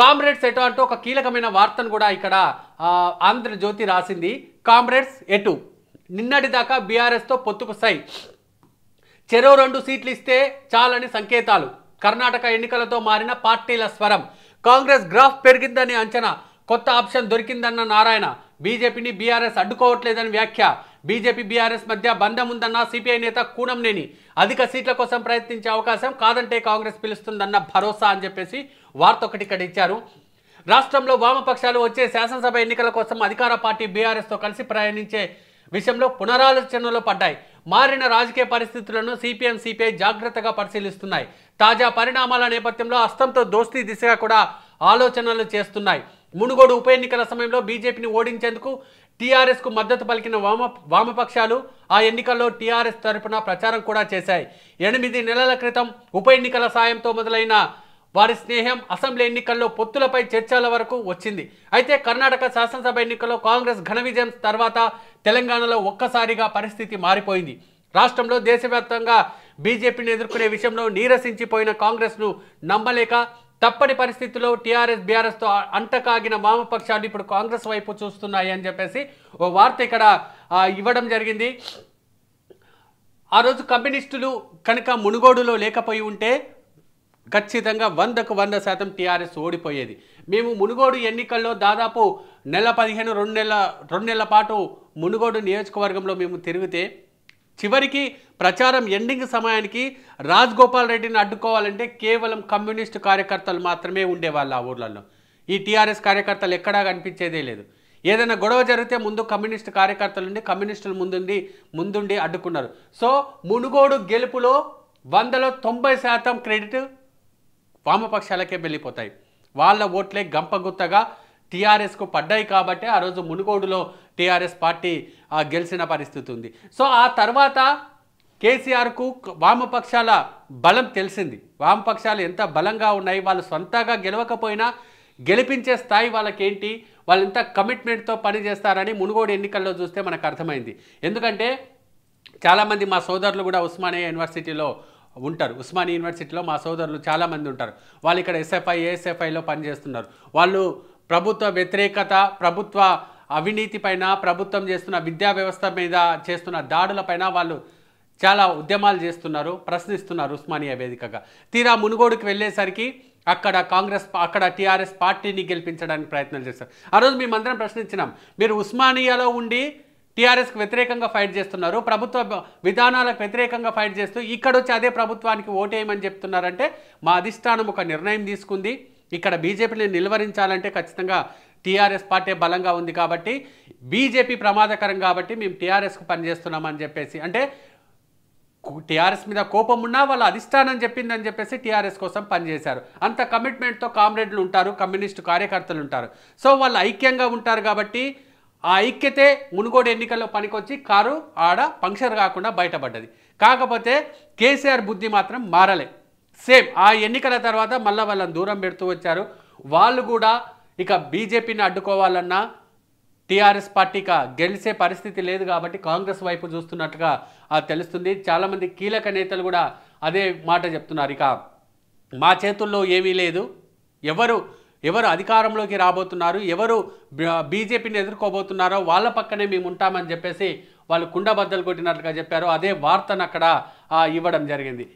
comrades ఎటు అంటూ ఒక కీలకమైన వార్తను కూడా ఇక్కడ ఆంధ్రజ్యోతి రాసింది కామ్రేడ్స్ ఎటు నిన్నటిదాకా బీఆర్ఎస్తో పొత్తుకు సై చెరో రెండు సీట్లు ఇస్తే చాలని సంకేతాలు కర్ణాటక ఎన్నికలతో మారిన పార్టీల స్వరం కాంగ్రెస్ గ్రాఫ్ పెరిగిందని అంచనా కొత్త ఆప్షన్ దొరికిందన్న నారాయణ బీజేపీని బీఆర్ఎస్ అడ్డుకోవట్లేదని వ్యాఖ్య బీజేపీ బీఆర్ఎస్ మధ్య బంధం ఉందన్న సిపిఐ నేత కూనంనేని అధిక సీట్ల కోసం ప్రయత్నించే అవకాశం కాదంటే కాంగ్రెస్ పిలుస్తుందన్న భరోసా అని చెప్పేసి వార్త ఒకటి ఇక్కడ ఇచ్చారు రాష్ట్రంలో వామపక్షాలు వచ్చే శాసనసభ ఎన్నికల కోసం అధికార పార్టీ బీఆర్ఎస్తో కలిసి ప్రయాణించే విషయంలో పునరాలోచనలో పడ్డాయి మారిన రాజకీయ పరిస్థితులను సిపిఎం సిపిఐ జాగ్రత్తగా పరిశీలిస్తున్నాయి తాజా పరిణామాల నేపథ్యంలో అస్తంతో దోస్తీ దిశగా కూడా ఆలోచనలు చేస్తున్నాయి మునుగోడు ఉప ఎన్నికల సమయంలో బీజేపీని ఓడించేందుకు టీఆర్ఎస్కు మద్దతు పలికిన వామ వామపక్షాలు ఆ ఎన్నికల్లో టీఆర్ఎస్ తరఫున ప్రచారం కూడా చేశాయి ఎనిమిది నెలల క్రితం ఉప ఎన్నికల సాయంతో మొదలైన వారి స్నేహం అసెంబ్లీ ఎన్నికల్లో పొత్తులపై చర్చల వరకు వచ్చింది అయితే కర్ణాటక శాసనసభ ఎన్నికల్లో కాంగ్రెస్ ఘన విజయం తర్వాత తెలంగాణలో ఒక్కసారిగా పరిస్థితి మారిపోయింది రాష్ట్రంలో దేశవ్యాప్తంగా బీజేపీని ఎదుర్కొనే విషయంలో నీరసించిపోయిన కాంగ్రెస్ను నమ్మలేక తప్పని పరిస్థితుల్లో టీఆర్ఎస్ బీఆర్ఎస్తో అంటకాగిన వామపక్షాలు ఇప్పుడు కాంగ్రెస్ వైపు చూస్తున్నాయి అని చెప్పేసి ఓ వార్త ఇక్కడ ఇవ్వడం జరిగింది ఆ రోజు కమ్యూనిస్టులు కనుక మునుగోడులో లేకపోయి ఉంటే ఖచ్చితంగా వందకు వంద శాతం టీఆర్ఎస్ ఓడిపోయేది మేము మునుగోడు ఎన్నికల్లో దాదాపు నెల పదిహేను రెండు నెలల రెండు నెలల పాటు మునుగోడు నియోజకవర్గంలో మేము తిరిగితే చివరికి ప్రచారం ఎండింగ్ సమయానికి రాజ్ గోపాల్ రెడ్డిని అడ్డుకోవాలంటే కేవలం కమ్యూనిస్టు కార్యకర్తలు మాత్రమే ఉండేవాళ్ళు ఆ ఊర్లలో ఈ టీఆర్ఎస్ కార్యకర్తలు ఎక్కడా కనిపించేదే లేదు ఏదైనా గొడవ జరిగితే ముందు కమ్యూనిస్టు కార్యకర్తలుండి కమ్యూనిస్టులు ముందుండి ముందుండి అడ్డుకున్నారు సో మునుగోడు గెలుపులో వందలో తొంభై శాతం క్రెడిట్ వామపక్షాలకే వెళ్ళిపోతాయి వాళ్ళ ఓట్లే గంపగుత్తగా టీఆర్ఎస్కు పడ్డాయి కాబట్టి ఆ రోజు మునుగోడులో టీఆర్ఎస్ పార్టీ గెలిచిన పరిస్థితి ఉంది సో ఆ తర్వాత కేసీఆర్కు వామపక్షాల బలం తెలిసింది వామపక్షాలు ఎంత బలంగా ఉన్నాయి వాళ్ళు సొంతగా గెలవకపోయినా గెలిపించే స్థాయి వాళ్ళకేంటి వాళ్ళు ఎంత కమిట్మెంట్తో పనిచేస్తారని మునుగోడు ఎన్నికల్లో చూస్తే మనకు అర్థమైంది ఎందుకంటే చాలామంది మా సోదరులు కూడా ఉస్మానియా యూనివర్సిటీలో ఉంటారు ఉస్మానియా యూనివర్సిటీలో మా సోదరులు చాలామంది ఉంటారు వాళ్ళు ఇక్కడ ఎస్ఎఫ్ఐ ఏఎస్ఎఫ్ఐలో పనిచేస్తున్నారు వాళ్ళు ప్రభుత్వ వ్యతిరేకత ప్రభుత్వ అవినీతి పైన ప్రభుత్వం చేస్తున్న విద్యా వ్యవస్థ మీద చేస్తున్న దాడులపైన వాళ్ళు చాలా ఉద్యమాలు చేస్తున్నారు ప్రశ్నిస్తున్నారు ఉస్మానియా వేదికగా తీరా మునుగోడుకు వెళ్ళేసరికి అక్కడ కాంగ్రెస్ అక్కడ టీఆర్ఎస్ పార్టీని గెలిపించడానికి ప్రయత్నం చేస్తారు ఆ రోజు మేమందరం ప్రశ్నించినాం మీరు ఉస్మానియాలో ఉండి టీఆర్ఎస్కి వ్యతిరేకంగా ఫైట్ చేస్తున్నారు ప్రభుత్వ విధానాలకు వ్యతిరేకంగా ఫైట్ చేస్తూ ఇక్కడొచ్చి అదే ప్రభుత్వానికి ఓటేయమని చెప్తున్నారంటే మా అధిష్టానం ఒక నిర్ణయం తీసుకుంది ఇక్కడ బీజేపీని నిలువరించాలంటే ఖచ్చితంగా టీఆర్ఎస్ పార్టీ బలంగా ఉంది కాబట్టి బీజేపీ ప్రమాదకరం కాబట్టి మేము టీఆర్ఎస్కు పనిచేస్తున్నామని చెప్పేసి అంటే టీఆర్ఎస్ మీద కోపం ఉన్నా వాళ్ళ అధిష్టానం చెప్పిందని చెప్పేసి టీఆర్ఎస్ కోసం పనిచేశారు అంత కమిట్మెంట్తో కామ్రేడ్లు ఉంటారు కమ్యూనిస్టు కార్యకర్తలు ఉంటారు సో వాళ్ళు ఐక్యంగా ఉంటారు కాబట్టి ఆ ఐక్యతే మునుగోడు ఎన్నికల్లో పనికొచ్చి కారు ఆడ పంక్చర్ కాకుండా బయటపడ్డది కాకపోతే కేసీఆర్ బుద్ధి మాత్రం మారలే సేమ్ ఆ ఎన్నికల తర్వాత మళ్ళీ వాళ్ళని దూరం పెడుతూ వచ్చారు వాళ్ళు కూడా ఇక బీజేపీని అడ్డుకోవాలన్నా టీఆర్ఎస్ పార్టీక గెలిచే పరిస్థితి లేదు కాబట్టి కాంగ్రెస్ వైపు చూస్తున్నట్టుగా తెలుస్తుంది చాలామంది కీలక నేతలు కూడా అదే మాట చెప్తున్నారు ఇక మా చేతుల్లో ఏమీ లేదు ఎవరు ఎవరు అధికారంలోకి రాబోతున్నారు ఎవరు బీజేపీని ఎదుర్కోబోతున్నారో వాళ్ళ పక్కనే మేము ఉంటామని చెప్పేసి వాళ్ళు కుండబద్దలు కొట్టినట్టుగా చెప్పారు అదే వార్తను అక్కడ ఇవ్వడం జరిగింది